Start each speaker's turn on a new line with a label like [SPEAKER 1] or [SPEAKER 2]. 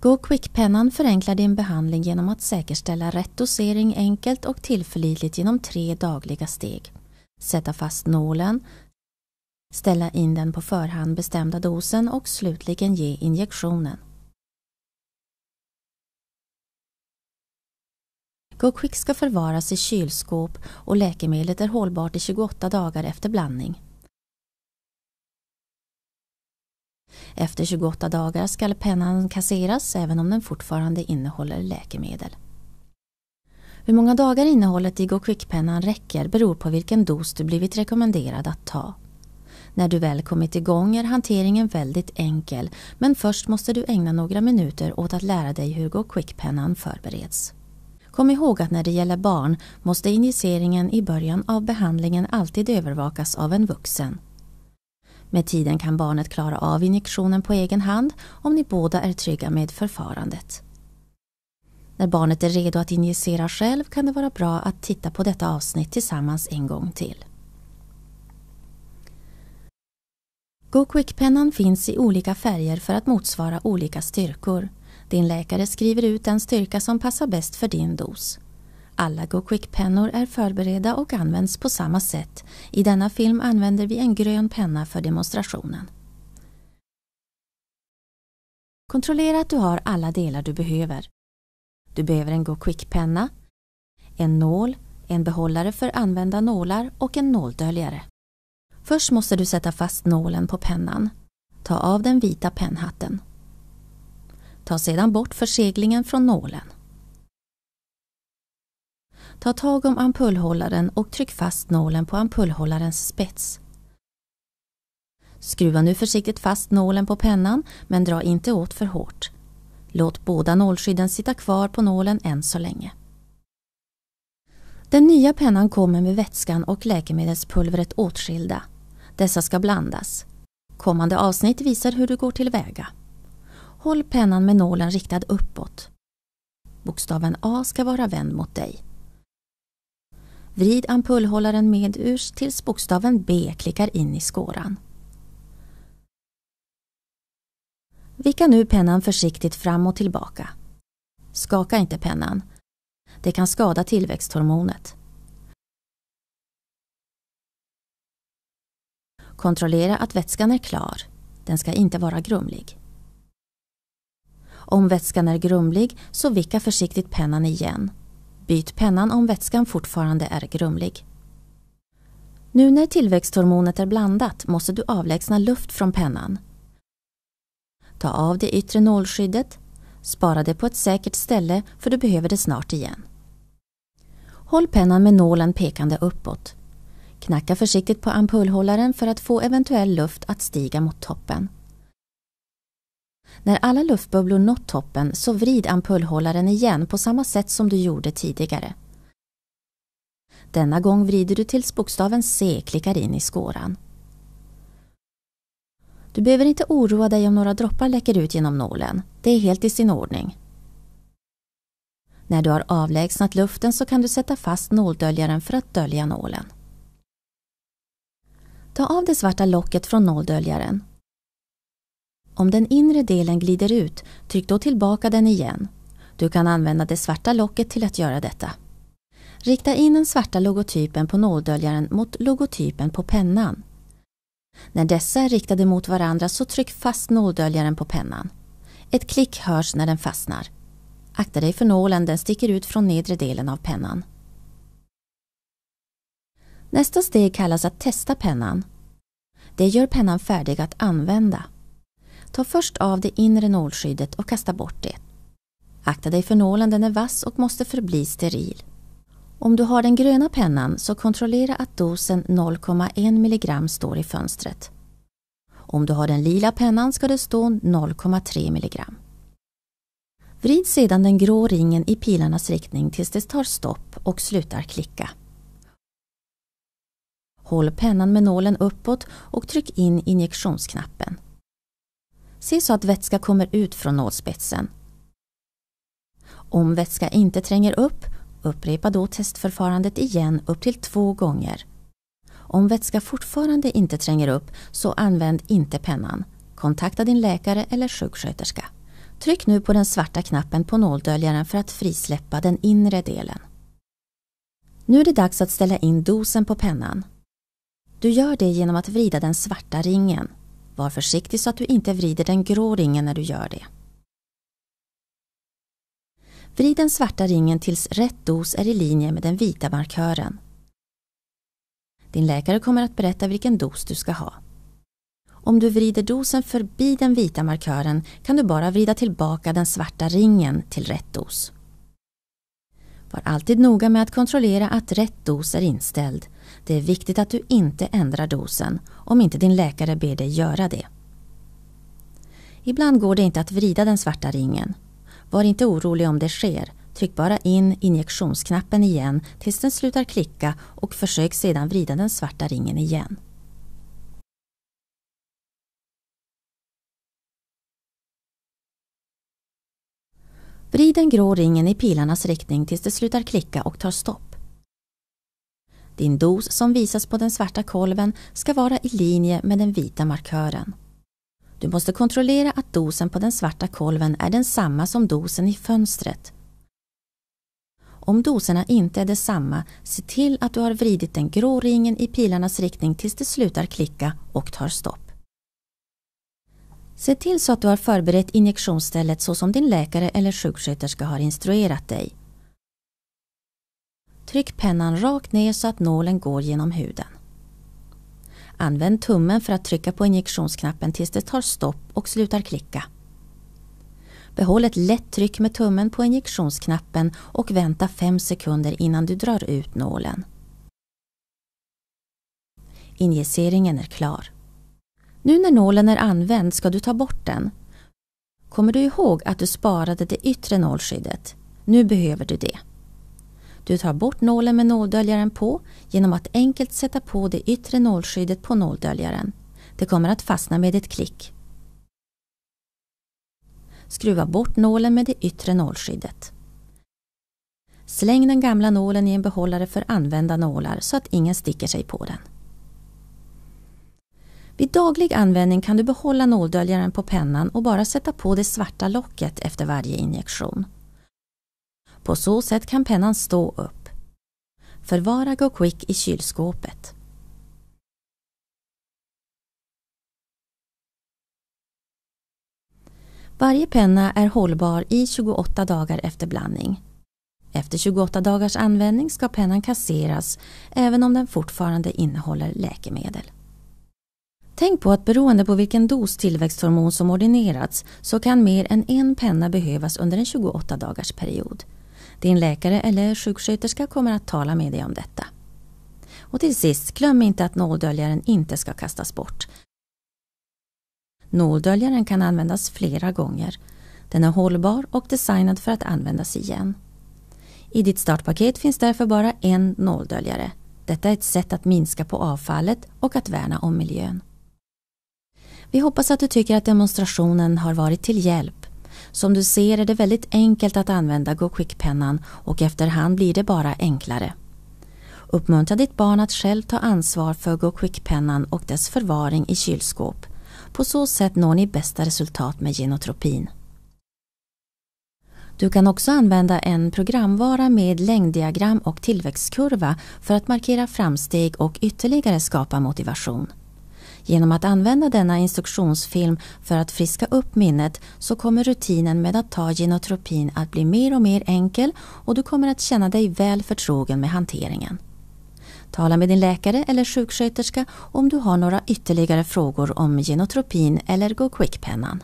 [SPEAKER 1] GoQuick-pennan förenklar din behandling genom att säkerställa rätt dosering enkelt och tillförlitligt genom tre dagliga steg. Sätta fast nålen, ställa in den på förhand bestämda dosen och slutligen ge injektionen. GoQuick ska förvaras i kylskåp och läkemedlet är hållbart i 28 dagar efter blandning. Efter 28 dagar skall pennan kasseras även om den fortfarande innehåller läkemedel. Hur många dagar innehållet i GoQuick-pennan räcker beror på vilken dos du blivit rekommenderad att ta. När du väl kommit igång är hanteringen väldigt enkel men först måste du ägna några minuter åt att lära dig hur GoQuick-pennan förbereds. Kom ihåg att när det gäller barn måste injiceringen i början av behandlingen alltid övervakas av en vuxen. Med tiden kan barnet klara av injektionen på egen hand om ni båda är trygga med förfarandet. När barnet är redo att injicera själv kan det vara bra att titta på detta avsnitt tillsammans en gång till. GoQuick-pennan finns i olika färger för att motsvara olika styrkor. Din läkare skriver ut den styrka som passar bäst för din dos. Alla GoQuick-pennor är förberedda och används på samma sätt. I denna film använder vi en grön penna för demonstrationen. Kontrollera att du har alla delar du behöver. Du behöver en GoQuick-penna, en nål, en behållare för använda nålar och en nåldöljare. Först måste du sätta fast nålen på pennan. Ta av den vita pennhatten. Ta sedan bort förseglingen från nålen. Ta tag om ampullhållaren och tryck fast nålen på ampullhållarens spets. Skruva nu försiktigt fast nålen på pennan men dra inte åt för hårt. Låt båda nålskydden sitta kvar på nålen än så länge. Den nya pennan kommer med vätskan och läkemedelspulvret åtskilda. Dessa ska blandas. Kommande avsnitt visar hur du går tillväga. Håll pennan med nålen riktad uppåt. Bokstaven A ska vara vänd mot dig. Vrid ampullhållaren medurs tills bokstaven B klickar in i skåran. Vicka nu pennan försiktigt fram och tillbaka. Skaka inte pennan. Det kan skada tillväxthormonet. Kontrollera att vätskan är klar. Den ska inte vara grumlig. Om vätskan är grumlig så vicka försiktigt pennan igen Byt pennan om vätskan fortfarande är grumlig. Nu när tillväxthormonet är blandat måste du avlägsna luft från pennan. Ta av det yttre nålskyddet. Spara det på ett säkert ställe för du behöver det snart igen. Håll pennan med nålen pekande uppåt. Knacka försiktigt på ampullhållaren för att få eventuell luft att stiga mot toppen. När alla luftbubblor nått toppen så vrid ampullhållaren igen på samma sätt som du gjorde tidigare. Denna gång vrider du tills bokstaven C klickar in i skåran. Du behöver inte oroa dig om några droppar läcker ut genom nålen. Det är helt i sin ordning. När du har avlägsnat luften så kan du sätta fast nåldöljaren för att dölja nålen. Ta av det svarta locket från nåldöljaren om den inre delen glider ut, tryck då tillbaka den igen. Du kan använda det svarta locket till att göra detta. Rikta in den svarta logotypen på nåldöljaren mot logotypen på pennan. När dessa är riktade mot varandra så tryck fast nåldöljaren på pennan. Ett klick hörs när den fastnar. Akta dig för nålen, den sticker ut från nedre delen av pennan. Nästa steg kallas att testa pennan. Det gör pennan färdig att använda. Ta först av det inre nålskyddet och kasta bort det. Akta dig för nålen, den är vass och måste förbli steril. Om du har den gröna pennan så kontrollera att dosen 0,1 mg står i fönstret. Om du har den lila pennan ska det stå 0,3 mg. Vrid sedan den grå ringen i pilarnas riktning tills det tar stopp och slutar klicka. Håll pennan med nålen uppåt och tryck in injektionsknappen. Se så att vätska kommer ut från nålspetsen. Om vätska inte tränger upp, upprepa då testförfarandet igen upp till två gånger. Om vätska fortfarande inte tränger upp, så använd inte pennan. Kontakta din läkare eller sjuksköterska. Tryck nu på den svarta knappen på nåldöljaren för att frisläppa den inre delen. Nu är det dags att ställa in dosen på pennan. Du gör det genom att vrida den svarta ringen. Var försiktig så att du inte vrider den grå ringen när du gör det. Vrid den svarta ringen tills rätt dos är i linje med den vita markören. Din läkare kommer att berätta vilken dos du ska ha. Om du vrider dosen förbi den vita markören kan du bara vrida tillbaka den svarta ringen till rätt dos. Var alltid noga med att kontrollera att rätt dos är inställd. Det är viktigt att du inte ändrar dosen om inte din läkare ber dig göra det. Ibland går det inte att vrida den svarta ringen. Var inte orolig om det sker. Tryck bara in injektionsknappen igen tills den slutar klicka och försök sedan vrida den svarta ringen igen. Vrid den grå ringen i pilarnas riktning tills det slutar klicka och tar stopp. Din dos som visas på den svarta kolven ska vara i linje med den vita markören. Du måste kontrollera att dosen på den svarta kolven är densamma som dosen i fönstret. Om doserna inte är desamma, se till att du har vridit den grå ringen i pilarnas riktning tills det slutar klicka och tar stopp. Se till så att du har förberett injektionsstället så som din läkare eller sjuksköterska har instruerat dig. Tryck pennan rakt ner så att nålen går genom huden. Använd tummen för att trycka på injektionsknappen tills det tar stopp och slutar klicka. Behåll ett lätt tryck med tummen på injektionsknappen och vänta 5 sekunder innan du drar ut nålen. Injiceringen är klar. Nu när nålen är använd ska du ta bort den. Kommer du ihåg att du sparade det yttre nålskyddet? Nu behöver du det. Du tar bort nålen med nåldöljaren på genom att enkelt sätta på det yttre nålskyddet på nåldöljaren. Det kommer att fastna med ett klick. Skruva bort nålen med det yttre nålskyddet. Släng den gamla nålen i en behållare för använda nålar så att ingen sticker sig på den. Vid daglig användning kan du behålla nåldöljaren på pennan och bara sätta på det svarta locket efter varje injektion. På så sätt kan pennan stå upp. Förvara GoQuick i kylskåpet. Varje penna är hållbar i 28 dagar efter blandning. Efter 28 dagars användning ska pennan kasseras även om den fortfarande innehåller läkemedel. Tänk på att beroende på vilken dos tillväxthormon som ordinerats så kan mer än en penna behövas under en 28 dagars period. Din läkare eller sjuksköterska kommer att tala med dig om detta. Och till sist, glöm inte att nåldöljaren inte ska kastas bort. Nåldöljaren kan användas flera gånger. Den är hållbar och designad för att användas igen. I ditt startpaket finns därför bara en nåldöljare. Detta är ett sätt att minska på avfallet och att värna om miljön. Vi hoppas att du tycker att demonstrationen har varit till hjälp. Som du ser är det väldigt enkelt att använda GoQuick-pennan och efterhand blir det bara enklare. Uppmuntra ditt barn att själv ta ansvar för GoQuick-pennan och dess förvaring i kylskåp. På så sätt når ni bästa resultat med genotropin. Du kan också använda en programvara med längddiagram och tillväxtkurva för att markera framsteg och ytterligare skapa motivation. Genom att använda denna instruktionsfilm för att friska upp minnet så kommer rutinen med att ta genotropin att bli mer och mer enkel och du kommer att känna dig väl förtrogen med hanteringen. Tala med din läkare eller sjuksköterska om du har några ytterligare frågor om genotropin eller GoQuick-pennan.